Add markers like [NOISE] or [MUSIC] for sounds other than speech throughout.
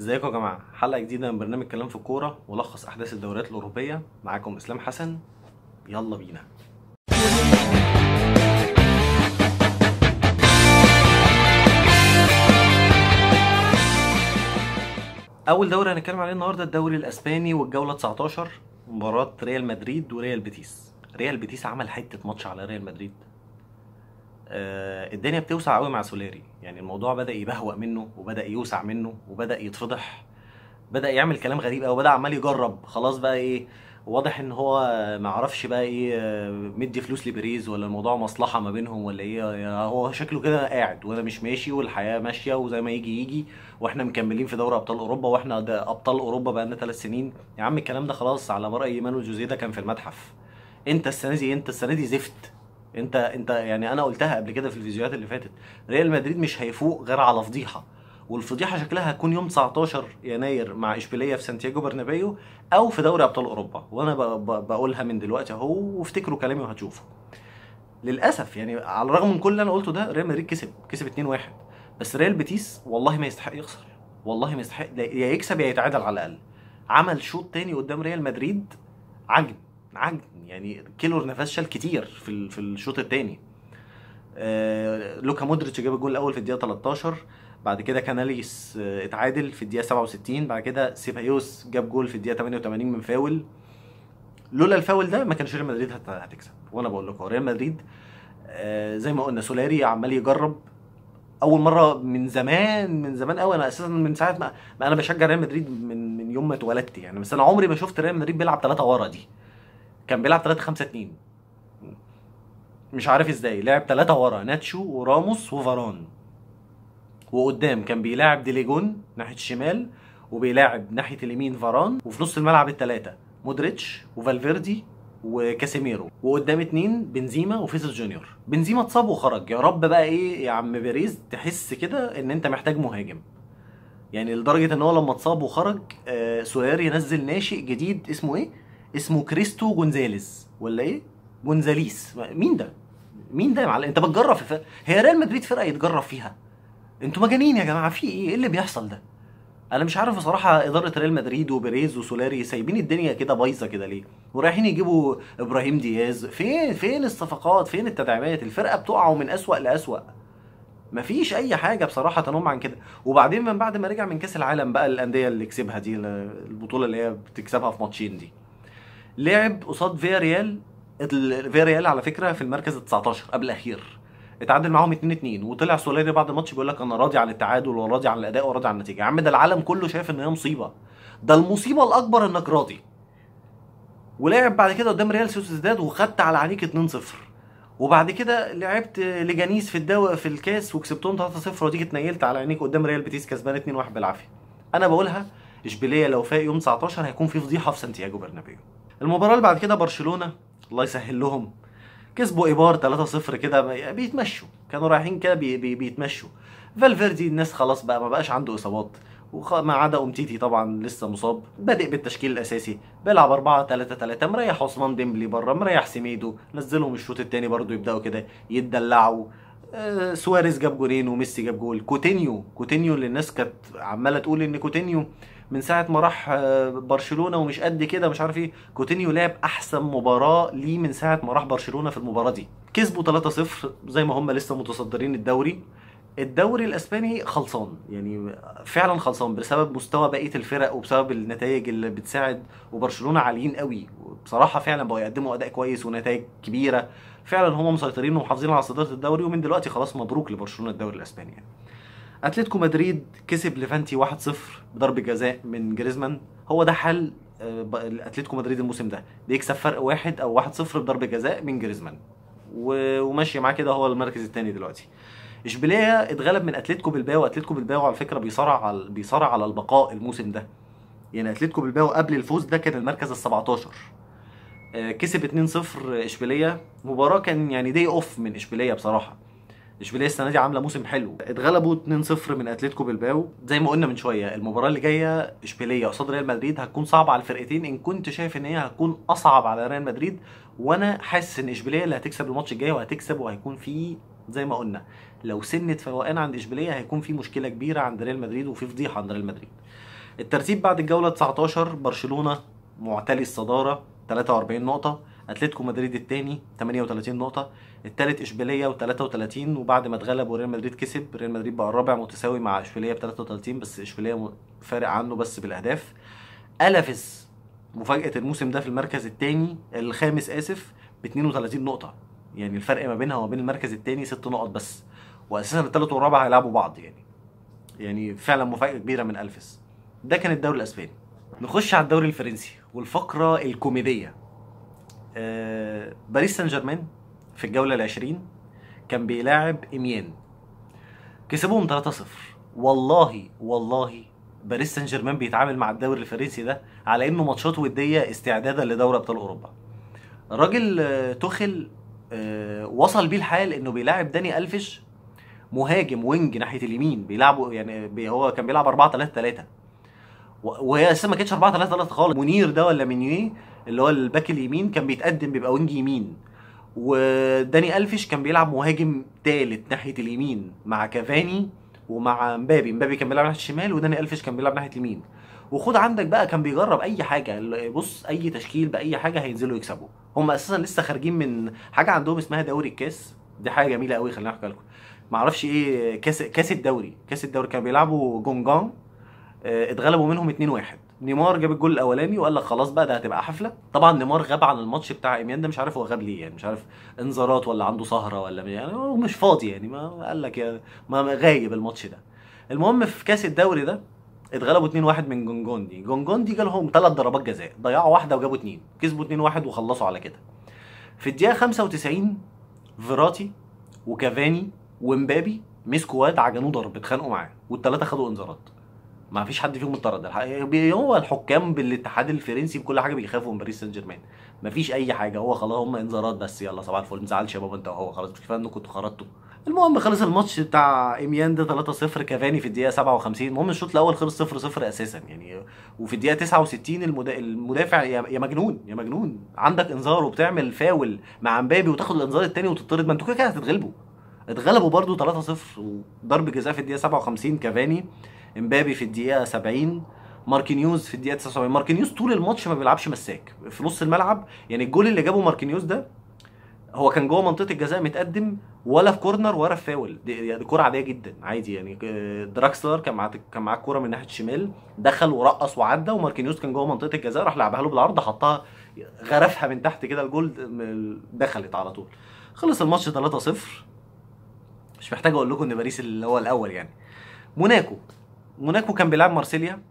ازيكم يا جماعه حلقه جديده من برنامج كلام في الكوره ملخص احداث الدوريات الاوروبيه معاكم اسلام حسن يلا بينا اول دوري هنتكلم عليه النهارده الدوري الاسباني والجوله 19 مباراه ريال مدريد وريال بيتيس ريال بيتيس عمل حته ماتش على ريال مدريد آه، الدنيا بتوسع قوي مع سولاري يعني الموضوع بدا يبهوأ منه وبدا يوسع منه وبدا يتفضح بدا يعمل كلام غريب قوي بدا عمال يجرب خلاص بقى ايه واضح ان هو ما عرفش بقى ايه آه، مدي فلوس لبريز ولا الموضوع مصلحه ما بينهم ولا ايه يعني هو شكله كده قاعد وانا مش ماشي والحياه ماشيه وزي ما يجي يجي واحنا مكملين في دوري ابطال اوروبا واحنا ابطال اوروبا بقى لنا ثلاث سنين يا عم الكلام ده خلاص على ما راي ايمان جوزيه ده كان في المتحف انت السنه دي انت السنه دي زفت انت انت يعني انا قلتها قبل كده في الفيديوهات اللي فاتت ريال مدريد مش هيفوق غير على فضيحه والفضيحه شكلها هتكون يوم 19 يناير مع اشبيليه في سانتياغو برنابيو او في دوري ابطال اوروبا وانا بقولها من دلوقتي اهو وافتكروا كلامي وهتشوفوا للاسف يعني على الرغم من كل اللي انا قلته ده ريال مدريد كسب كسب 2-1 بس ريال بيتيس والله ما يستحق يخسر والله ما يستحق يا يكسب يا يتعادل على الاقل عمل شوط تاني قدام ريال مدريد عجب عجن يعني كيلور نفس شال كتير في في الشوط الثاني آه، لوكا مودريتش جاب الجول الاول في الدقيقه 13 بعد كده كاناليس آه، اتعادل في الدقيقه 67 بعد كده سيبايوس جاب جول في الدقيقه 88 من فاول لولا الفاول ده ما كانش ريال مدريد هتكسب وانا بقول لكم ريال مدريد آه، زي ما قلنا سولاري عمال يجرب اول مره من زمان من زمان قوي انا اساسا من ساعه ما, ما انا بشجع ريال مدريد من من يوم ما اتولدت يعني بس انا عمري ما شفت ريال مدريد بيلعب ثلاثه ورا دي كان بيلعب 3 5 2 مش عارف ازاي لعب ثلاثة ورا ناتشو وراموس وفاران وقدام كان بيلاعب ديليجون ناحية الشمال وبيلاعب ناحية اليمين فاران وفي نص الملعب الثلاثة مودريتش وفالفيردي وكاسيميرو وقدام اتنين بنزيما وفيسس جونيور بنزيما اتصاب وخرج يا رب بقى ايه يا عم بيريز تحس كده ان انت محتاج مهاجم يعني لدرجه ان هو لما اتصاب وخرج آه سولاري نزل ناشئ جديد اسمه ايه اسمه كريستو جونزاليس ولا ايه؟ جونزاليس مين ده؟ مين ده يا معلم؟ انت بتجرب في هي ريال مدريد فرقه يتجرب فيها انتوا مجانين يا جماعه في ايه؟ ايه اللي بيحصل ده؟ انا مش عارف بصراحه اداره ريال مدريد وبيريز وسولاري سايبين الدنيا كده بايظه كده ليه ورايحين يجيبوا ابراهيم دياز فين فين الصفقات فين التدعيمات الفرقه بتقع من اسوا لاسوا مفيش اي حاجه بصراحه تنم عن كده وبعدين من بعد ما رجع من كاس العالم بقى الانديه اللي كسبها دي البطوله اللي هي بتكسبها في ماتشين دي لعب قصاد فياريال فياريال على فكره في المركز ال 19 قبل الاخير اتعادل معاهم 2 2 وطلع سولاري بعد الماتش بيقول لك انا راضي عن التعادل وراضي عن الاداء وراضي عن النتيجه يا عم ده العالم كله شايف ان هي مصيبه ده المصيبه الاكبر انك راضي ولعب بعد كده قدام ريال سوسيداد وخدت على عينيك 2 0 وبعد كده لعبت لجانيس في الدواء في الكاس وكسبتهم 3 0 وديك اتنيلت على عينيك قدام ريال بيتيس كسبان 2 1 بالعافيه انا بقولها اشبيليه لو فاق يوم 19 هيكون في فضيحه في سانتياغو برنابيو المباراه اللي بعد كده برشلونه الله يسهل لهم كسبوا ايبار 3-0 كده يعني بيتمشوا كانوا رايحين كده بي بي بيتمشوا فالفيردي الناس خلاص بقى ما بقاش عنده اصابات ما عدا امتيتي طبعا لسه مصاب بادئ بالتشكيل الاساسي بيلعب 4 3 3 مريح عثمان ديمبلي بره مريح سميدو نزلهم الشوط الثاني برضو يبداوا كده يتدلعوا آه، سواريز جاب جولين وميسي جاب جول كوتينيو كوتينيو اللي الناس كانت عماله تقول ان كوتينيو من ساعه ما راح آه، برشلونه ومش قد كده مش عارف ايه كوتينيو لعب احسن مباراه ليه من ساعه ما راح برشلونه في المباراه دي كسبوا 3-0 زي ما هم لسه متصدرين الدوري الدوري الاسباني خلصان يعني فعلا خلصان بسبب مستوى بقيه الفرق وبسبب النتائج اللي بتساعد وبرشلونه عاليين قوي بصراحه فعلا بقوا يقدموا اداء كويس ونتائج كبيره فعلا هم مسيطرين ومحافظين على صداره الدوري ومن دلوقتي خلاص مبروك لبرشلونه الدوري الاسباني يعني. اتلتيكو مدريد كسب ليفانتي 1-0 بضرب جزاء من جريزمان هو ده حل آه، اتلتيكو مدريد الموسم ده بيكسب فرق واحد او 1-0 بضرب جزاء من جريزمان وماشي معاه كده هو المركز الثاني دلوقتي اشبيليه اتغلب من اتلتيكو بالباو اتلتيكو بالباو على فكره بيصارع على بيصارع على البقاء الموسم ده يعني اتلتيكو بالباو قبل الفوز ده كان المركز ال 17 آه، كسب 2-0 اشبيليه مباراه كان يعني دي اوف من اشبيليه بصراحه اشبيليه السنه دي عامله موسم حلو اتغلبوا 2-0 من اتلتيكو بالباو زي ما قلنا من شويه المباراه اللي جايه اشبيليه قصاد ريال مدريد هتكون صعبه على الفرقتين ان كنت شايف ان هي هتكون اصعب على ريال مدريد وانا حاسس ان اشبيليه اللي هتكسب الماتش الجاي وهتكسب وهيكون في زي ما قلنا لو سنه فوقان عند اشبيليه هيكون في مشكله كبيره عند ريال مدريد وفي فضيحه عند ريال مدريد الترتيب بعد الجوله 19 برشلونه معتلي الصداره 43 نقطه اتلتيكو مدريد الثاني 38 نقطه الثالث اشبيليه و33 وبعد ما اتغلب وريال مدريد كسب ريال مدريد بقى الرابع متساوي مع اشبيليه ب 33 بس اشبيليه فارق عنه بس بالاهداف الافيس مفاجاه الموسم ده في المركز الثاني الخامس اسف ب 32 نقطه يعني الفرق ما بينها وما بين المركز الثاني ست نقط بس واساسا الثالث والرابع هيلعبوا بعض يعني يعني فعلا مفاجاه كبيره من الفيس ده كان الدوري الاسباني نخش على الدوري الفرنسي والفقرة الكوميدية آه، باريس سان جيرمان في الجولة العشرين كان بيلاعب إميان كسبوهم 3-0 والله والله باريس سان جيرمان بيتعامل مع الدوري الفرنسي ده على انه ماتشات وديه استعدادا لدوري ابطال اوروبا الراجل آه، تخل آه، وصل بيه الحال انه بيلاعب داني الفش مهاجم وينج ناحيه اليمين بيلعبوا يعني هو كان بيلعب 4 3 3 وهي اساسا ما كانتش 4 3 3 خالص منير ده ولا منيه اللي هو الباك اليمين كان بيتقدم بيبقى وينج يمين وداني الفيش كان بيلعب مهاجم ثالث ناحيه اليمين مع كافاني ومع مبابي مبابي كان بيلعب ناحيه الشمال وداني الفيش كان بيلعب ناحيه اليمين وخد عندك بقى كان بيجرب اي حاجه بص اي تشكيل باي حاجه هينزلوا يكسبوا هم اساسا لسه خارجين من حاجه عندهم اسمها دوري الكاس دي حاجه جميله قوي خليني احكي لكم معرفش ايه كاس كاس الدوري كاس الدوري كانوا بيلعبوا جونجان آه، اتغلبوا منهم 2-1 نيمار جاب الجول الاولاني وقال لك خلاص بقى ده هتبقى حفله طبعا نيمار غاب عن الماتش بتاع اميان ده مش عارف هو غاب ليه يعني مش عارف انذارات ولا عنده سهره ولا يعني هو مش فاضي يعني ما قال لك يعني ما غايب الماتش ده المهم في كاس الدوري ده اتغلبوا 2-1 من جونجوندي جونجوندي جالهم ثلاث ضربات جزاء ضيعوا واحده وجابوا اثنين كسبوا 2-1 وخلصوا على كده في الدقيقه 95 فيراتي وكافاني ومبابي مسكوا واد عجنوه ضرب اتخانقوا معاه والثلاثه خدوا انذارات ما فيش حد فيهم اتطرد هو الحكام بالاتحاد الفرنسي بكل حاجه بيخافوا من باريس سان جيرمان ما فيش اي حاجه هو خلاص هم انذارات بس يلا صباح الفل ما تزعلش يا بابا انت وهو خلاص مش كفايه انكم انتوا خرجتوا المهم خلص الماتش بتاع اميان ده 3-0 كافاني في الدقيقه 57 المهم الشوط الاول خلص 0-0 اساسا يعني وفي الدقيقه 69 المدافع يا مجنون يا مجنون عندك انذار وبتعمل فاول مع امبابي وتاخد الانذار الثاني وتطرد ما انتوا كده كده هتتغلبوا اتغلبوا برده 3-0 وضرب جزاء في الدقيقه 57 كافاني امبابي في الدقيقه 70 ماركينيوز في الدقيقه 79 ماركينيوز طول الماتش ما بيلعبش مساك في نص الملعب يعني الجول اللي جابه ماركينيوز ده هو كان جوه منطقه الجزاء متقدم ولا في كورنر ولا في فاول دي, يعني كوره عاديه جدا عادي يعني آه، دراكسلر كان معاه كان معاه الكوره من ناحيه الشمال دخل ورقص وعدى وماركينيوز كان جوه منطقه الجزاء راح لعبها له بالعرض حطها غرفها من تحت كده الجول دخلت على طول خلص الماتش 3-0 مش محتاج اقول لكم ان باريس اللي هو الاول يعني موناكو موناكو كان بيلعب مارسيليا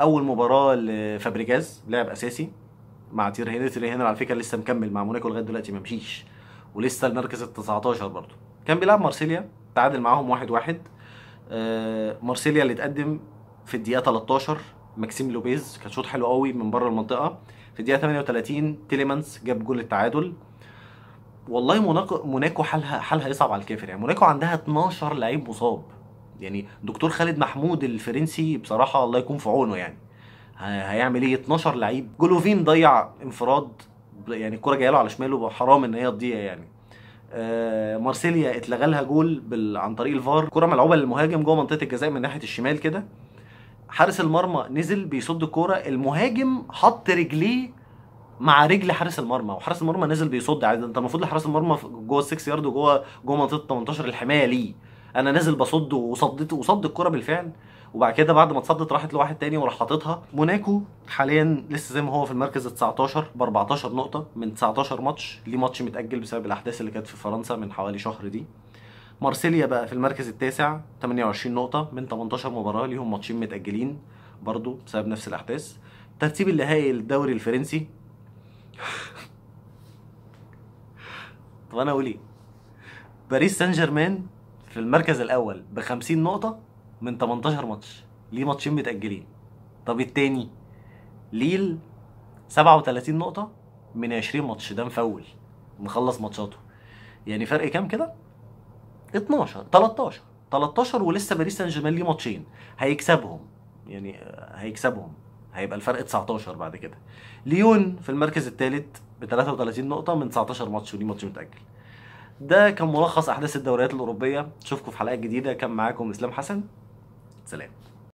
اول مباراه لفابريجاز لاعب اساسي مع تير هنري تير هنري على فكره لسه مكمل مع موناكو لغايه دلوقتي ما مشيش ولسه المركز ال 19 برضه كان بيلعب مارسيليا تعادل معاهم 1-1 واحد واحد. آه مارسيليا اللي اتقدم في الدقيقه 13 ماكسيم لوبيز كان شوط حلو قوي من بره المنطقه في الدقيقه 38 تيليمانس جاب جول التعادل والله موناكو موناكو حالها حالها يصعب على الكافر يعني موناكو عندها 12 لعيب مصاب يعني دكتور خالد محمود الفرنسي بصراحه الله يكون في عونه يعني هيعمل ايه 12 لعيب جولوفين ضيع انفراد يعني الكره جايه له على شماله حرام ان هي تضيع يعني آه مارسيليا اتلغى لها جول بال... عن طريق الفار كره ملعوبه للمهاجم جوه منطقه الجزاء من ناحيه الشمال كده حارس المرمى نزل بيصد الكوره المهاجم حط رجليه مع رجل حارس المرمى وحارس المرمى نزل بيصد عادي انت المفروض لحارس المرمى جوه 6 يارد وجوه جوه منطقه 18 الحمايه ليه انا نازل بصد وصدت وصد الكره بالفعل وبعد كده بعد ما اتصدت راحت لواحد تاني وراح حاططها موناكو حاليا لسه زي ما هو في المركز ال 19 ب 14 نقطه من 19 ماتش ليه ماتش متاجل بسبب الاحداث اللي كانت في فرنسا من حوالي شهر دي مارسيليا بقى في المركز التاسع 28 نقطه من 18 مباراه ليهم ماتشين متاجلين برضه بسبب نفس الاحداث ترتيب النهائي للدوري الفرنسي [LAUGHS] طب انا اقول ايه باريس سان جيرمان في المركز الاول ب 50 نقطه من 18 ماتش ليه ماتشين متاجلين طب الثاني ليل 37 نقطه من 20 ماتش ده مفول مخلص ماتشاته يعني فرق كام كده 12 13 13 ولسه باريس سان جيرمان ليه ماتشين هيكسبهم يعني هيكسبهم هيبقى الفرق 19 بعد كده ليون في المركز الثالث ب 33 نقطه من 19 ماتش وليه ماتش متاجل ده كان ملخص احداث الدوريات الاوروبيه اشوفكم في حلقه جديده كان معاكم اسلام حسن سلام